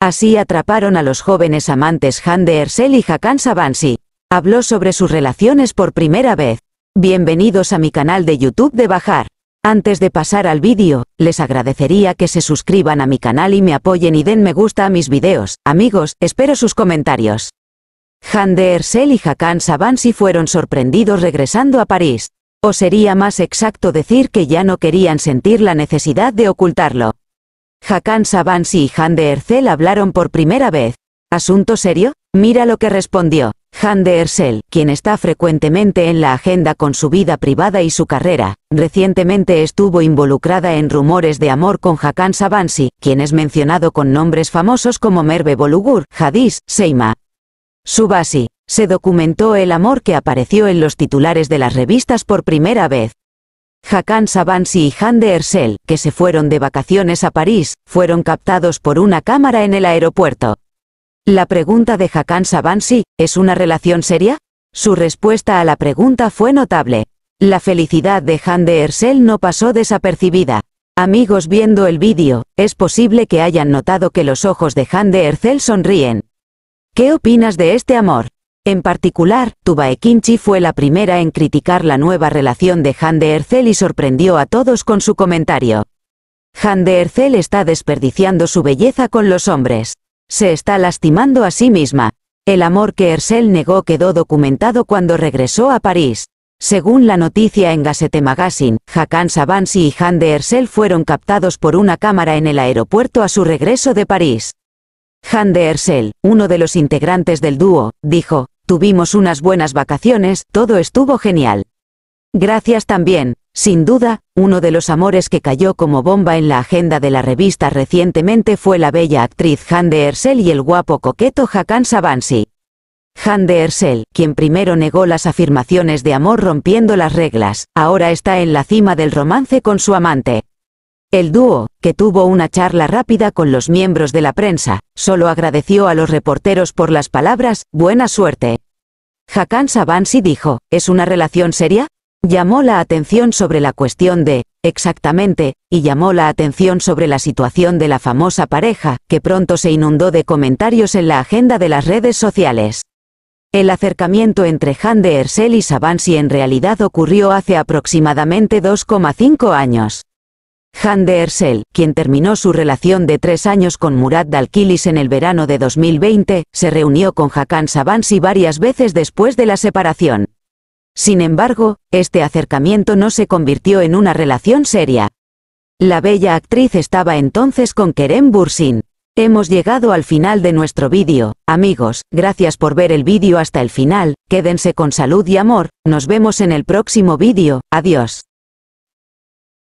Así atraparon a los jóvenes amantes Han de Ersel y Hakan Savansi. Habló sobre sus relaciones por primera vez. Bienvenidos a mi canal de YouTube de Bajar. Antes de pasar al vídeo, les agradecería que se suscriban a mi canal y me apoyen y den me gusta a mis videos. Amigos, espero sus comentarios. Han de Ersel y Hakan Savansi fueron sorprendidos regresando a París. O sería más exacto decir que ya no querían sentir la necesidad de ocultarlo. Hakan Sabansi y Han de Ercel hablaron por primera vez. ¿Asunto serio? Mira lo que respondió. Han de quien está frecuentemente en la agenda con su vida privada y su carrera, recientemente estuvo involucrada en rumores de amor con Hakan Sabansi, quien es mencionado con nombres famosos como Merve Bolugur, Hadis, Seima. Subasi. Se documentó el amor que apareció en los titulares de las revistas por primera vez. Hakan Savansi y Han de Ersel, que se fueron de vacaciones a París, fueron captados por una cámara en el aeropuerto. La pregunta de Hakan Savansi: ¿es una relación seria? Su respuesta a la pregunta fue notable. La felicidad de Han de Ersel no pasó desapercibida. Amigos viendo el vídeo, es posible que hayan notado que los ojos de Han de Ersel sonríen. ¿Qué opinas de este amor? En particular, Tubaekinchi fue la primera en criticar la nueva relación de Han de Ercel y sorprendió a todos con su comentario. Han de Ercel está desperdiciando su belleza con los hombres. Se está lastimando a sí misma. El amor que Ercel negó quedó documentado cuando regresó a París. Según la noticia en Gazette Magazine, Hakan Savansi y Han de Ercel fueron captados por una cámara en el aeropuerto a su regreso de París. Han de ercel uno de los integrantes del dúo, dijo, Tuvimos unas buenas vacaciones, todo estuvo genial. Gracias también, sin duda, uno de los amores que cayó como bomba en la agenda de la revista recientemente fue la bella actriz Han de Ersel y el guapo coqueto Hakan Savansi. Han de Ersel, quien primero negó las afirmaciones de amor rompiendo las reglas, ahora está en la cima del romance con su amante. El dúo, que tuvo una charla rápida con los miembros de la prensa, solo agradeció a los reporteros por las palabras, buena suerte, Hakan Savansi dijo, ¿es una relación seria? Llamó la atención sobre la cuestión de, exactamente, y llamó la atención sobre la situación de la famosa pareja, que pronto se inundó de comentarios en la agenda de las redes sociales. El acercamiento entre Han de Ersel y Savansi en realidad ocurrió hace aproximadamente 2,5 años. Han de Ersel, quien terminó su relación de tres años con Murat Dalkilis en el verano de 2020, se reunió con Hakan Savansi varias veces después de la separación. Sin embargo, este acercamiento no se convirtió en una relación seria. La bella actriz estaba entonces con Kerem Bursin. Hemos llegado al final de nuestro vídeo, amigos, gracias por ver el vídeo hasta el final, quédense con salud y amor, nos vemos en el próximo vídeo, adiós.